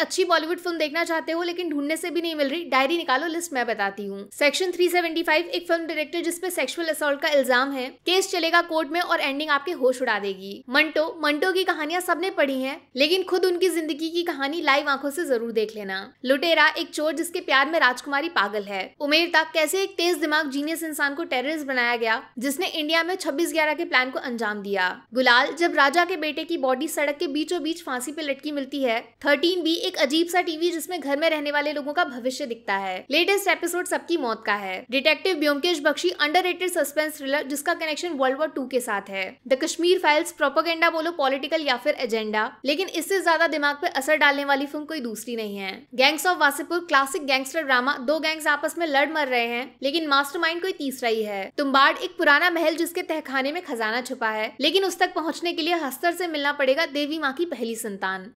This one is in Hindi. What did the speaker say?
अच्छी बॉलीवुड फिल्म देखना चाहते हो लेकिन ढूंढने से भी नहीं मिल रही डायरी निकालो लिस्ट मैं बताती हूँ सेक्शन 375 एक फिल्म डायरेक्टर जिसपे सेक्सुअल असोल्ट का इल्जाम है केस चलेगा कोर्ट में और एंडिंग आपके होश उड़ा देगी मंटो मंटो की कहानियां सबने पढ़ी है लेकिन खुद उनकी जिंदगी की कहानी लाइव आंखों से जरूर देख लेना लुटेरा एक चोर जिसके प्यार में राजकुमारी पागल है उमेर तक कैसे एक तेज दिमाग जीनियस इंसान को टेररिस्ट बनाया गया जिसने इंडिया में छब्बीस ग्यारह के प्लान को अंजाम दिया गुलाल जब राजा के बेटे की बॉडी सड़क के बीचों बीच फांसी पे लटकी मिलती है थर्टीन बी एक अजीब सा टीवी जिसमें घर में रहने वाले लोगों का भविष्य दिखता है लेटेस्ट एपिसोड सबकी मौत का है detective Byomkesh Bakshi under suspense thriller जिसका कनेक्शन वर्ल्ड वॉर टू के साथ है द कश्मीर फाइल्स प्रोपोगेंडा बोलो पॉलिटिकल या फिर एजेंडा लेकिन इससे ज्यादा दिमाग पर असर डालने वाली फिल्म कोई दूसरी नहीं है Gangs of Wasseypur classic gangster drama दो गैंग्स आपस में लड़ मर रहे हैं लेकिन मास्टरमाइंड कोई तीसरा ही है तुम्बाड़ एक पुराना महल जिसके तहखाने में खजाना छुपा है लेकिन उस तक पहुंचने के लिए हस्तर से मिलना पड़ेगा देवी माँ की पहली संतान